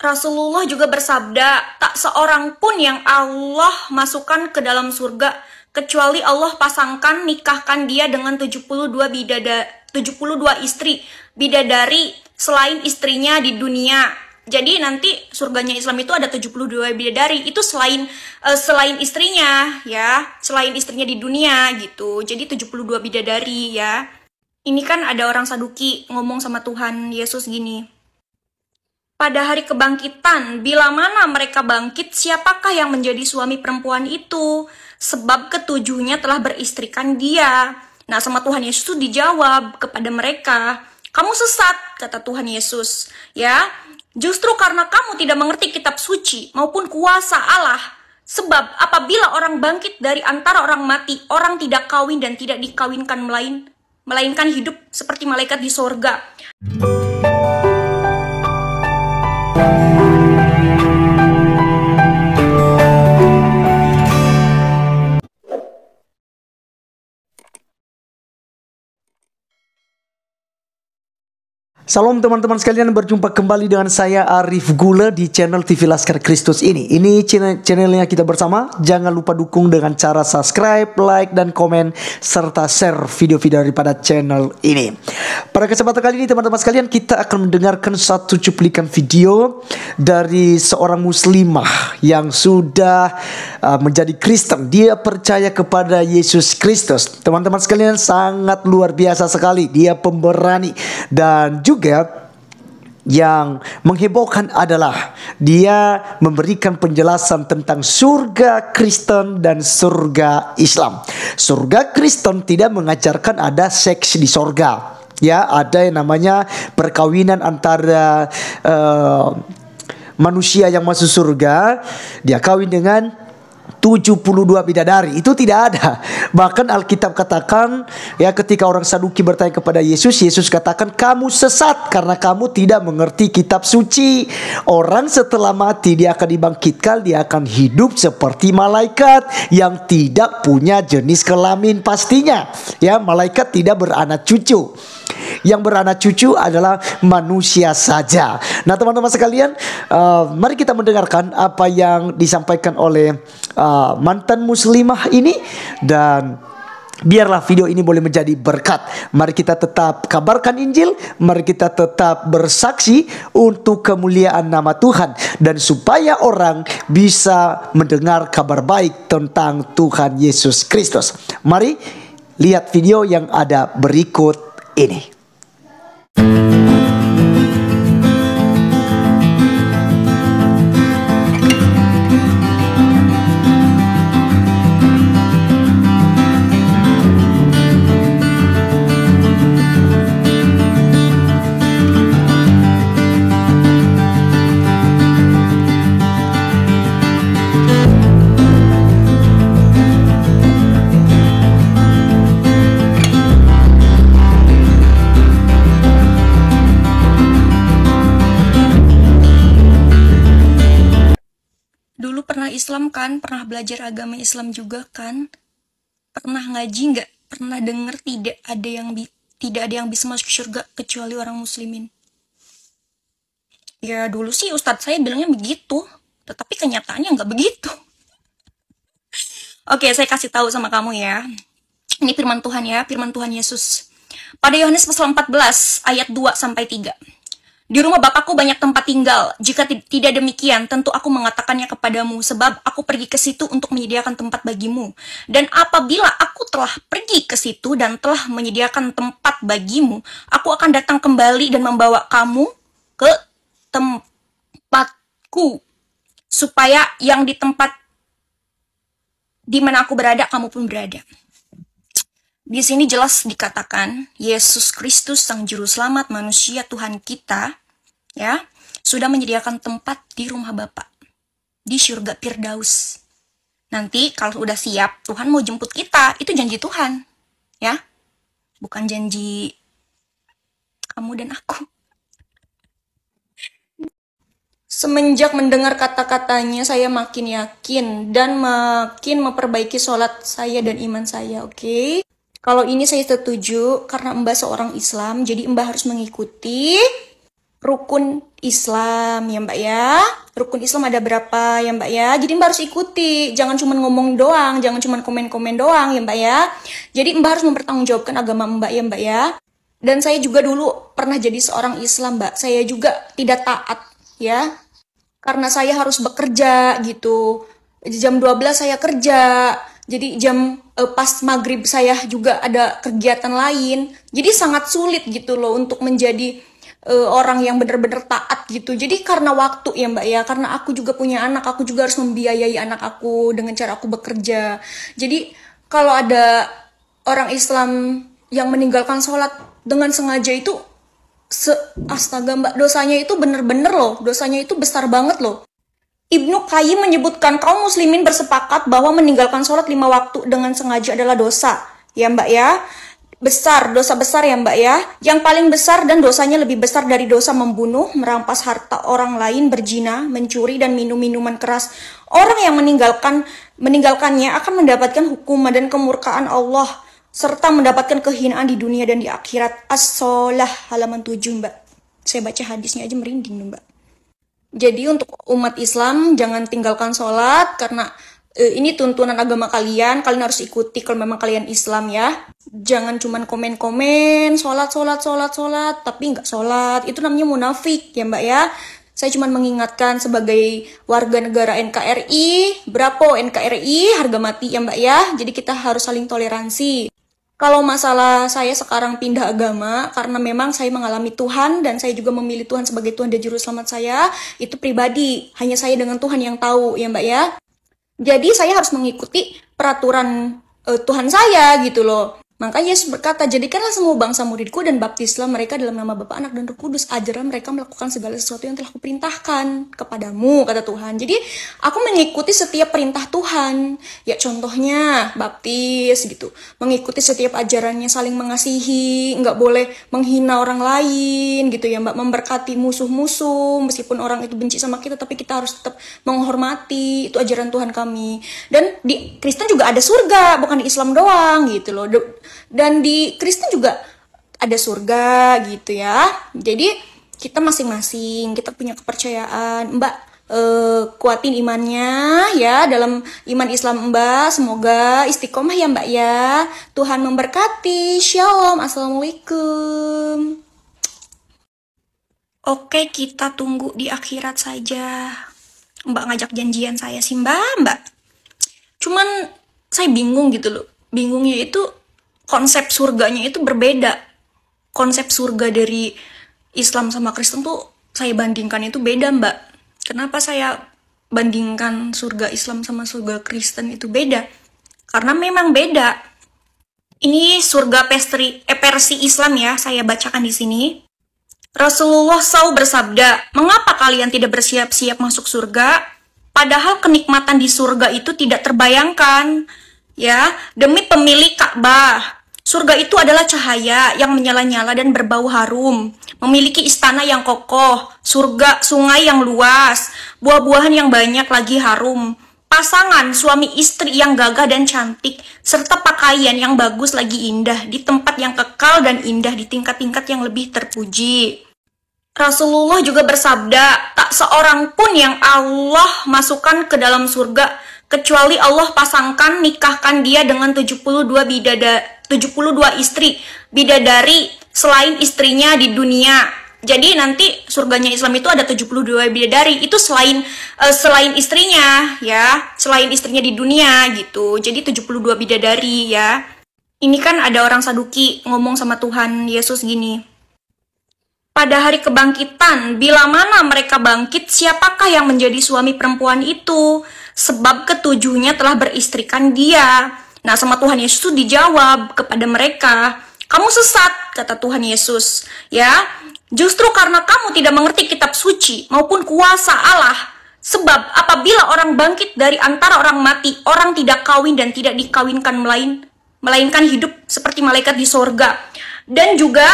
Rasulullah juga bersabda, tak seorang pun yang Allah masukkan ke dalam surga kecuali Allah pasangkan nikahkan dia dengan 72 bidada 72 istri bidadari selain istrinya di dunia. Jadi nanti surganya Islam itu ada 72 bidadari itu selain uh, selain istrinya ya, selain istrinya di dunia gitu. Jadi 72 bidadari ya. Ini kan ada orang Saduki ngomong sama Tuhan Yesus gini pada hari kebangkitan, bila mana mereka bangkit, siapakah yang menjadi suami perempuan itu? Sebab ketujuhnya telah beristrikan dia. Nah, sama Tuhan Yesus itu dijawab kepada mereka, "Kamu sesat," kata Tuhan Yesus, ya. Justru karena kamu tidak mengerti kitab suci maupun kuasa Allah, Sebab apabila orang bangkit dari antara orang mati, orang tidak kawin dan tidak dikawinkan melain, melainkan hidup seperti malaikat di sorga. Thank you. Salam teman-teman sekalian, berjumpa kembali dengan saya Arif Gula di channel TV Laskar Kristus ini. Ini channelnya kita bersama. Jangan lupa dukung dengan cara subscribe, like, dan komen serta share video-video daripada channel ini. Pada kesempatan kali ini teman-teman sekalian kita akan mendengarkan satu cuplikan video dari seorang muslimah yang sudah uh, menjadi Kristen. Dia percaya kepada Yesus Kristus. Teman-teman sekalian sangat luar biasa sekali. Dia pemberani dan juga juga yang menghebohkan adalah dia memberikan penjelasan tentang surga Kristen dan surga Islam. Surga Kristen tidak mengajarkan ada seks di surga. Ya, ada yang namanya perkawinan antara uh, manusia yang masuk surga, dia kawin dengan 72 bidadari itu tidak ada. Bahkan Alkitab katakan ya ketika orang Saduki bertanya kepada Yesus, Yesus katakan kamu sesat karena kamu tidak mengerti kitab suci. Orang setelah mati dia akan dibangkitkan, dia akan hidup seperti malaikat yang tidak punya jenis kelamin pastinya. Ya, malaikat tidak beranak cucu yang beranak cucu adalah manusia saja. Nah, teman-teman sekalian, uh, mari kita mendengarkan apa yang disampaikan oleh uh, mantan muslimah ini dan Biarlah video ini boleh menjadi berkat. Mari kita tetap kabarkan Injil, mari kita tetap bersaksi untuk kemuliaan nama Tuhan dan supaya orang bisa mendengar kabar baik tentang Tuhan Yesus Kristus. Mari lihat video yang ada berikut ini. thank you Islam kan? Pernah belajar agama Islam juga kan? Pernah ngaji nggak? Pernah denger tidak ada yang bi tidak ada yang bisa masuk surga kecuali orang muslimin? Ya dulu sih Ustadz saya bilangnya begitu, tetapi kenyataannya nggak begitu. Oke, saya kasih tahu sama kamu ya. Ini firman Tuhan ya, firman Tuhan Yesus. Pada Yohanes pasal 14 ayat 2 sampai 3. Di rumah bapakku banyak tempat tinggal. Jika tidak demikian, tentu aku mengatakannya kepadamu, sebab aku pergi ke situ untuk menyediakan tempat bagimu. Dan apabila aku telah pergi ke situ dan telah menyediakan tempat bagimu, aku akan datang kembali dan membawa kamu ke tempatku, supaya yang di tempat di mana aku berada, kamu pun berada. Di sini jelas dikatakan, Yesus Kristus Sang Juru Selamat manusia Tuhan kita ya, sudah menyediakan tempat di rumah Bapak, di surga Firdaus. Nanti kalau sudah siap, Tuhan mau jemput kita, itu janji Tuhan, ya. Bukan janji kamu dan aku. Semenjak mendengar kata-katanya, saya makin yakin dan makin memperbaiki sholat saya dan iman saya, oke? Okay? Kalau ini saya setuju, karena Mbak seorang Islam, jadi Mbak harus mengikuti rukun Islam ya Mbak ya. Rukun Islam ada berapa ya Mbak ya. Jadi Mbak harus ikuti, jangan cuma ngomong doang, jangan cuma komen-komen doang ya Mbak ya. Jadi Mbak harus mempertanggungjawabkan agama Mbak ya Mbak ya. Dan saya juga dulu pernah jadi seorang Islam Mbak. Saya juga tidak taat ya. Karena saya harus bekerja gitu. Jam 12 saya kerja, jadi jam eh, pas maghrib saya juga ada kegiatan lain jadi sangat sulit gitu loh untuk menjadi uh, orang yang bener-bener taat gitu jadi karena waktu ya mbak ya karena aku juga punya anak aku juga harus membiayai anak aku dengan cara aku bekerja jadi kalau ada orang Islam yang meninggalkan sholat dengan sengaja itu se astaga mbak dosanya itu bener-bener loh dosanya itu besar banget loh Ibnu Qayyim menyebutkan kaum muslimin bersepakat bahwa meninggalkan sholat lima waktu dengan sengaja adalah dosa ya mbak ya besar, dosa besar ya Mbak ya. Yang paling besar dan dosanya lebih besar dari dosa membunuh, merampas harta orang lain, berjina mencuri dan minum minuman keras. Orang yang meninggalkan meninggalkannya akan mendapatkan hukuman dan kemurkaan Allah serta mendapatkan kehinaan di dunia dan di akhirat. As-Solah halaman 7 Mbak. Saya baca hadisnya aja merinding Mbak. Jadi untuk umat Islam jangan tinggalkan sholat karena Eh, ini tuntunan agama kalian, kalian harus ikuti kalau memang kalian Islam ya. Jangan cuman komen-komen, sholat, sholat, sholat, sholat, tapi nggak sholat. Itu namanya munafik ya mbak ya. Saya cuma mengingatkan sebagai warga negara NKRI, berapa NKRI harga mati ya mbak ya. Jadi kita harus saling toleransi. Kalau masalah saya sekarang pindah agama karena memang saya mengalami Tuhan dan saya juga memilih Tuhan sebagai Tuhan dan juru selamat saya, itu pribadi, hanya saya dengan Tuhan yang tahu ya Mbak ya. Jadi saya harus mengikuti peraturan uh, Tuhan saya gitu loh. Maka Yesus berkata, jadikanlah semua bangsa muridku dan baptislah mereka dalam nama Bapa, Anak, dan Roh Kudus. Ajaran mereka melakukan segala sesuatu yang telah kuperintahkan kepadamu, kata Tuhan. Jadi, aku mengikuti setiap perintah Tuhan. Ya, contohnya, baptis gitu. Mengikuti setiap ajarannya, saling mengasihi, nggak boleh menghina orang lain gitu ya, mbak. Memberkati musuh-musuh, meskipun orang itu benci sama kita, tapi kita harus tetap menghormati. Itu ajaran Tuhan kami. Dan di Kristen juga ada surga, bukan di Islam doang gitu loh dan di Kristen juga ada surga gitu ya. Jadi kita masing-masing kita punya kepercayaan. Mbak eh, kuatin imannya ya dalam iman Islam Mbak. Semoga istiqomah ya Mbak ya. Tuhan memberkati. Shalom. Assalamualaikum. Oke, kita tunggu di akhirat saja. Mbak ngajak janjian saya sih, Mbak, Mbak. Cuman saya bingung gitu loh. Bingungnya itu konsep surganya itu berbeda. Konsep surga dari Islam sama Kristen tuh saya bandingkan itu beda, Mbak. Kenapa saya bandingkan surga Islam sama surga Kristen itu beda? Karena memang beda. Ini surga pestri, eh, versi Islam ya, saya bacakan di sini. Rasulullah SAW bersabda, "Mengapa kalian tidak bersiap-siap masuk surga? Padahal kenikmatan di surga itu tidak terbayangkan." ya demi pemilik Ka'bah Surga itu adalah cahaya yang menyala-nyala dan berbau harum, memiliki istana yang kokoh, surga sungai yang luas, buah-buahan yang banyak lagi harum, pasangan suami istri yang gagah dan cantik, serta pakaian yang bagus lagi indah di tempat yang kekal dan indah di tingkat-tingkat yang lebih terpuji. Rasulullah juga bersabda, tak seorang pun yang Allah masukkan ke dalam surga kecuali Allah pasangkan nikahkan dia dengan 72 bidada 72 istri bidadari selain istrinya di dunia. Jadi nanti surganya Islam itu ada 72 bidadari itu selain uh, selain istrinya ya, selain istrinya di dunia gitu. Jadi 72 bidadari ya. Ini kan ada orang Saduki ngomong sama Tuhan Yesus gini. Pada hari kebangkitan, bila mana mereka bangkit, siapakah yang menjadi suami perempuan itu? sebab ketujuhnya telah beristrikan dia. Nah, sama Tuhan Yesus itu dijawab kepada mereka, "Kamu sesat," kata Tuhan Yesus, ya. Justru karena kamu tidak mengerti kitab suci maupun kuasa Allah, sebab apabila orang bangkit dari antara orang mati, orang tidak kawin dan tidak dikawinkan melain melainkan hidup seperti malaikat di sorga dan juga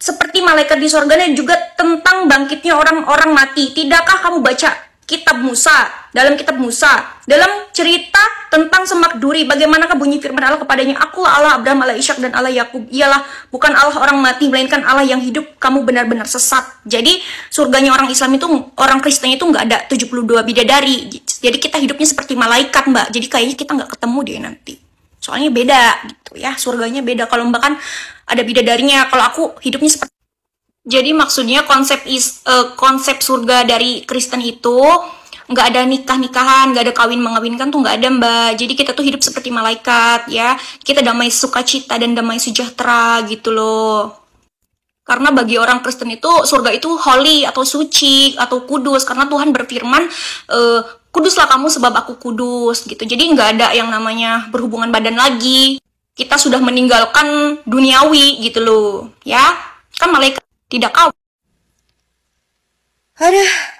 seperti malaikat di sorga dan juga tentang bangkitnya orang-orang mati. Tidakkah kamu baca kitab Musa dalam kitab Musa, dalam cerita tentang semak duri, bagaimana bunyi firman Allah kepadanya, akulah Allah Abraham, Allah Ishak dan Allah Yakub. Ialah bukan Allah orang mati, melainkan Allah yang hidup, kamu benar-benar sesat. Jadi surganya orang Islam itu, orang Kristen itu nggak ada 72 bidadari. Jadi kita hidupnya seperti malaikat mbak, jadi kayaknya kita nggak ketemu dia nanti. Soalnya beda gitu ya, surganya beda. Kalau mbak kan ada bidadarinya, kalau aku hidupnya seperti jadi maksudnya konsep is uh, konsep surga dari Kristen itu nggak ada nikah nikahan nggak ada kawin mengawinkan tuh nggak ada mbak jadi kita tuh hidup seperti malaikat ya kita damai sukacita dan damai sejahtera gitu loh karena bagi orang Kristen itu surga itu holy atau suci atau kudus karena Tuhan berfirman e, kuduslah kamu sebab aku kudus gitu jadi nggak ada yang namanya berhubungan badan lagi kita sudah meninggalkan duniawi gitu loh ya kan malaikat tidak kau aduh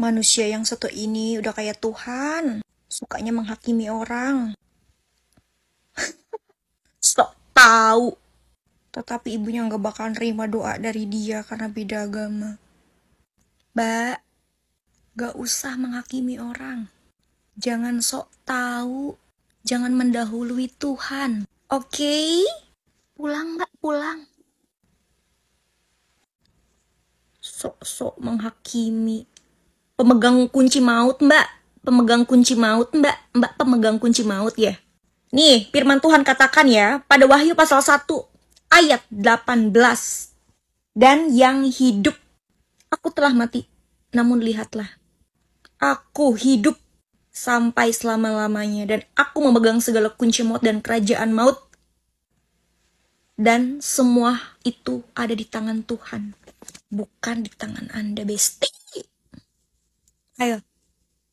Manusia yang satu ini udah kayak Tuhan, sukanya menghakimi orang. Sok tahu. Tetapi ibunya nggak bakal nerima doa dari dia karena beda agama. Mbak, gak usah menghakimi orang. Jangan sok tahu. Jangan mendahului Tuhan. Oke? Okay? Pulang mbak, pulang. Sok-sok menghakimi pemegang kunci maut mbak pemegang kunci maut mbak mbak pemegang kunci maut ya nih firman Tuhan katakan ya pada Wahyu pasal 1 ayat 18 dan yang hidup aku telah mati namun lihatlah aku hidup sampai selama-lamanya dan aku memegang segala kunci maut dan kerajaan maut dan semua itu ada di tangan Tuhan bukan di tangan Anda bestie Ayo,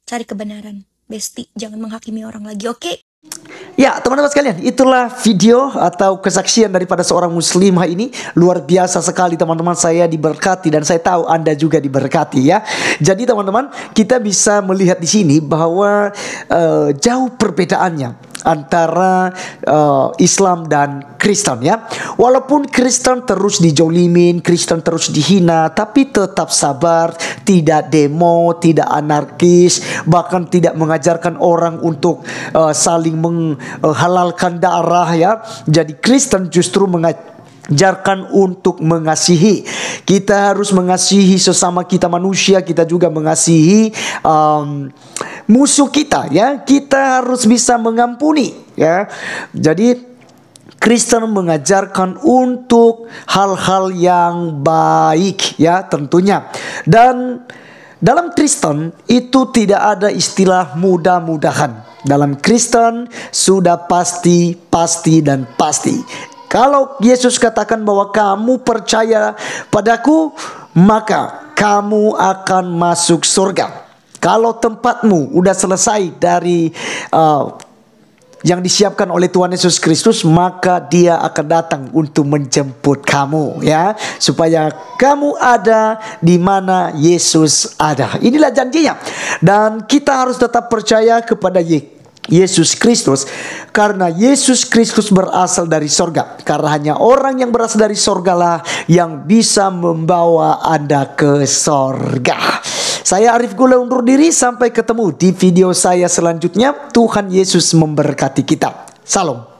cari kebenaran. Besti, jangan menghakimi orang lagi, oke? Okay? Ya, teman-teman sekalian, itulah video atau kesaksian daripada seorang muslimah ini. Luar biasa sekali teman-teman, saya diberkati dan saya tahu Anda juga diberkati ya. Jadi teman-teman, kita bisa melihat di sini bahwa uh, jauh perbedaannya antara uh, Islam dan Kristen ya. Walaupun Kristen terus dijolimin, Kristen terus dihina, tapi tetap sabar, tidak demo, tidak anarkis, bahkan tidak mengajarkan orang untuk uh, saling menghalalkan darah ya. Jadi Kristen justru mengajarkan untuk mengasihi. Kita harus mengasihi sesama kita manusia, kita juga mengasihi um, musuh kita ya. Kita harus bisa mengampuni ya. Jadi Kristen mengajarkan untuk hal-hal yang baik ya tentunya. Dan dalam Kristen itu tidak ada istilah mudah-mudahan. Dalam Kristen sudah pasti, pasti dan pasti. Kalau Yesus katakan bahwa kamu percaya padaku, maka kamu akan masuk surga. Kalau tempatmu udah selesai dari uh, yang disiapkan oleh Tuhan Yesus Kristus, maka Dia akan datang untuk menjemput kamu, ya, supaya kamu ada di mana Yesus ada. Inilah janjinya, dan kita harus tetap percaya kepada Yesus. Yesus Kristus karena Yesus Kristus berasal dari sorga karena hanya orang yang berasal dari sorgalah yang bisa membawa anda ke sorga. Saya Arif Gula undur diri sampai ketemu di video saya selanjutnya. Tuhan Yesus memberkati kita. Salam.